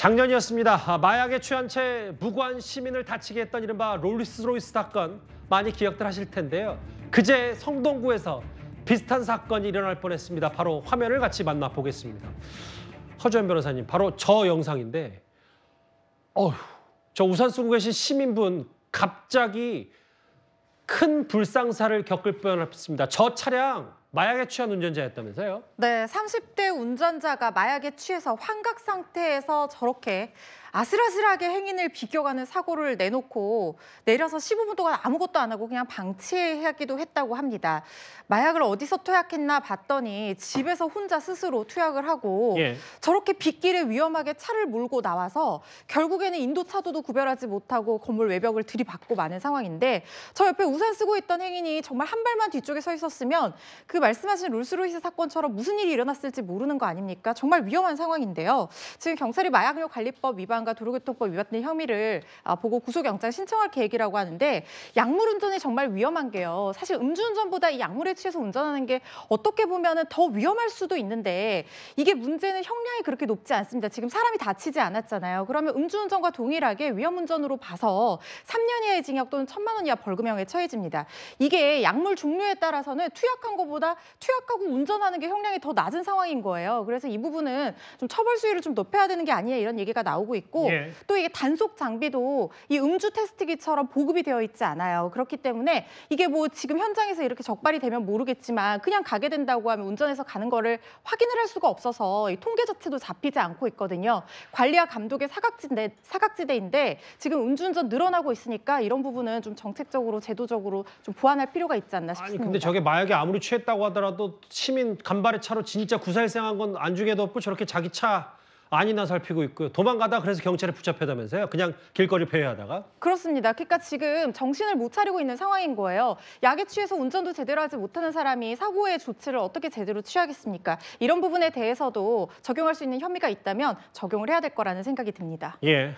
작년이었습니다. 아, 마약에 취한 채 무고한 시민을 다치게 했던 이른바 롤리스로이스 사건 많이 기억들 하실 텐데요. 그제 성동구에서 비슷한 사건이 일어날 뻔했습니다. 바로 화면을 같이 만나보겠습니다. 허주현 변호사님, 바로 저 영상인데 어휴, 저 우산 쓰고 계신 시민분 갑자기 큰 불상사를 겪을 뻔했습니다. 저 차량 마약에 취한 운전자였다면서요? 네, 30대 운전자가 마약에 취해서 환각 상태에서 저렇게 아슬아슬하게 행인을 비껴가는 사고를 내놓고 내려서 15분 동안 아무것도 안 하고 그냥 방치하기도 했다고 합니다. 마약을 어디서 투약했나 봤더니 집에서 혼자 스스로 투약을 하고 예. 저렇게 빗길에 위험하게 차를 몰고 나와서 결국에는 인도차도도 구별하지 못하고 건물 외벽을 들이받고 마는 상황인데 저 옆에 우산 쓰고 있던 행인이 정말 한 발만 뒤쪽에 서 있었으면 그 말씀하신 롤스로이스 사건처럼 무슨 일이 일어났을지 모르는 거 아닙니까? 정말 위험한 상황인데요. 지금 경찰이 마약류 관리법 위반과 도로교통법 위반 등 혐의를 아, 보고 구속영장 신청할 계획이라고 하는데 약물 운전이 정말 위험한 게요. 사실 음주운전보다 이 약물에 취해서 운전하는 게 어떻게 보면 더 위험할 수도 있는데 이게 문제는 형량이 그렇게 높지 않습니다. 지금 사람이 다치지 않았잖아요. 그러면 음주운전과 동일하게 위험운전으로 봐서 3년 이하의 징역 또는 천만 원 이하 벌금형에 처해집니다. 이게 약물 종류에 따라서는 투약한 것보다 보 투약하고 운전하는 게 형량이 더 낮은 상황인 거예요. 그래서 이 부분은 좀 처벌 수위를 좀 높여야 되는 게 아니냐 이런 얘기가 나오고 있고 예. 또 이게 단속 장비도 이 음주 테스트기처럼 보급이 되어 있지 않아요. 그렇기 때문에 이게 뭐 지금 현장에서 이렇게 적발이 되면 모르겠지만 그냥 가게 된다고 하면 운전해서 가는 거를 확인을 할 수가 없어서 이 통계 자체도 잡히지 않고 있거든요. 관리와 감독의 사각지대, 사각지대인데 지금 음주운전 늘어나고 있으니까 이런 부분은 좀 정책적으로 제도적으로 좀 보완할 필요가 있지 않나 싶습니다. 아니 근데 저게 마약에 아무리 취했다고 아니고 하더라도 시민 간발의 차로 진짜 구사일생한 건 안중에도 없고 저렇게 자기 차 아니나 살피고 있고요. 도망가다 그래서 경찰에 붙잡혀다면서요. 그냥 길거리 폐회하다가 그렇습니다. 그러니까 지금 정신을 못 차리고 있는 상황인 거예요. 약에 취해서 운전도 제대로 하지 못하는 사람이 사고의 조치를 어떻게 제대로 취하겠습니까? 이런 부분에 대해서도 적용할 수 있는 혐의가 있다면 적용을 해야 될 거라는 생각이 듭니다. 예.